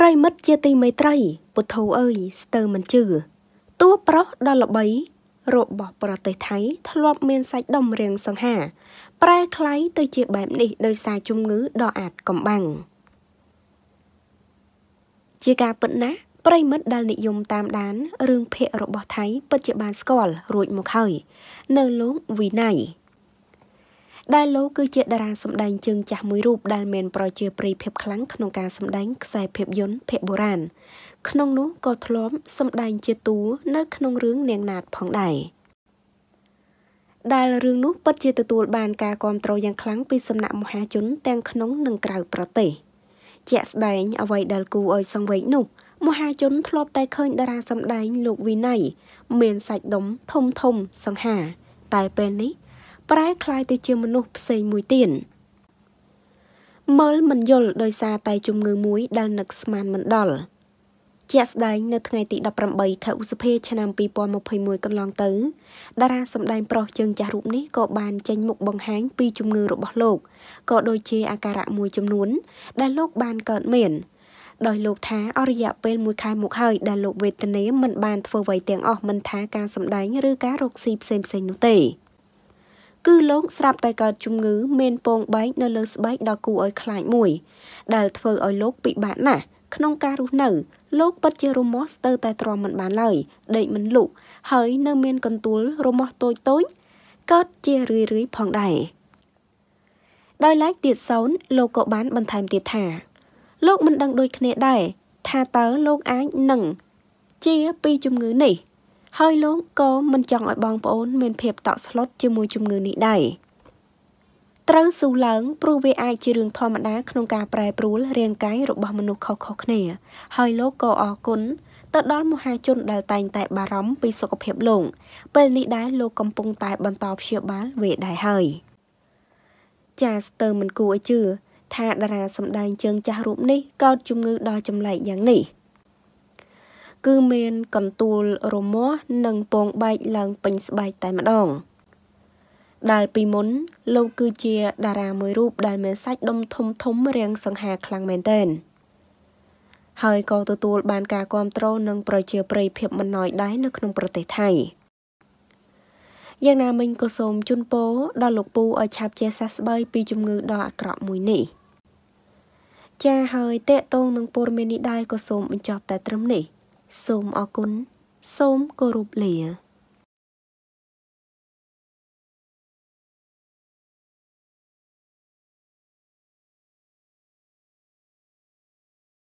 ប្រិមិត្តជាទីមេត្រីពុទ្ធោអើយស្ទើរមិនជឿតួប្រុសដល់ល្បីរបស់ប្រទេសថៃធ្លាប់មានសាច់ដុំរាងសង្ហា ប្រែคล้ายទៅជាបែបនេះដោយសារជំងឺដ៏អាចកំបាំងជាការពិតណាស់ប្រិមិត្តដែលនិយមតាមដានរឿងភាគរបស់ថៃពិតជាបានស្គាល់រួចមកហើយ នៅលោកវិន័យដែលលោកគឺជាតារាសម្ដែងជើងចាស់មួយរូបដែលមានប្រជាប្រិយភាពខ្លាំងក្នុងការសម្ដែងខ្សែភាពយន្តភាគបុរាណក្នុងនោះក៏ធ្លាប់សម្ដែងជាតួនៅក្នុងរឿងនាងណាតផងដែរដែលរឿងនោះពិតជាទទួលបានការគ្រប់គ្រងយ៉ាងខ្លាំងពីសំណាក់មហាជនទាំងក្នុងនិងក្រៅប្រទេសជាក់ស្ដែងអ្វីដែលគូឲ្យសង្វេគនោះ មហាជនធ្លាប់តែឃើញតារាសម្ដែងលោកវិន័យមានសាច់ដុំធំធំសង្ហា តែពេលនេះប្រែคล้ายទៅជាមនុស្សផ្សេងមួយទៀតមើលមិនយល់ដោយសារតែជំងឺមួយដែលនឹកស្មានមិនដល់ជាក់ស្ដែងនៅថ្ងៃទី18ខែឧសភាឆ្នាំ2021កន្លងទៅតារាសម្ដែងប្រុសជើងចាស់រូបនេះក៏បានចេញមុខបង្ហាញពីជំងឺរបស់លោកក៏ដូចជាអាការៈមួយចំនួនដែលលោកបានកើតមាន ដោយលោកថាអរិយៈពេលមួយខែមកហើយដែលលោកវេទនាមិនបានធ្វើអ្វីទាំងអស់មិនថាការសម្ដែងឬការរកស៊ីផ្សេងៗនោះទេ។គឺលោកស្រាប់តែកើតជំងឺមេនពងបែកនៅលើស្បែកដ៏គួរឲ្យខ្លាចមួយដែលធ្វើឲ្យលោកពិបាកណាស់ក្នុងការរស់នៅលោកពិតជារមាស់ស្ទើរតែទ្រាំមិនបានឡើយដេកមិនលុកហើយនៅ មានកន្ទួលរមាស់តូចតូច កើតជារឿយរឿយផងដែរដោយឡែកទៀតសូនលោកក៏បានបន្ថែមទៀតថាលោកមិនដឹងដូចគ្នាដែរថាតើលោកអាចនឹងជាពីជំងឺនេះហើយលោកក៏មិនចង់ឲ្យបងប្អូនមានភាពតក់ស្លុតជាមួយជំងឺនេះដែរត្រូវស៊ូឡើងព្រោះវាអាចជារឿងធម្មតាក្នុងការប្រែប្រួលរាងកាយរបស់មនុស្សខុសៗគ្នាហើយលោកក៏អរគុណទៅដល់មហា ជនដែលតែងតែបារម្ភពីសុខភាពលោកពេលនេះដែរលោកកំពុងតែបន្តព្យាបាលវេដែរហើយចាស្ទើរមិនគួរឲ្យជឿថាតារា សម្ដែងជើងចាស់រូបនេះកើតជំងឺ ដល់ចម្លែកយ៉ាងនេះគឺមានកន្ទួលរមាស់និងពងបែកឡើងពេញស្បែកតែម្ដងដែលពីមុន លោកគឺជាតារាមួយរូបដែលមានសាច់ដុំធំធំរាងសង្ហាខ្លាំងមែនទែនហើយក៏ទទួលបានការគ្រប់គ្រងនិង ប្រជាប្រិយភាពមិនណយដែរនៅក្នុងប្រទេសថៃយ៉ាងណាមិញក៏សូមជូនពរដល់លោកពូឲ្យឆាប់ជាសះស្បើយពីជំងឺដ៏អាក្រក់មួយនេះចាហើយតេតងនឹងពរមេនេះដែរក៏សូមបញ្ចប់តែត្រឹមនេះសូមអរគុណសូមគោរពលា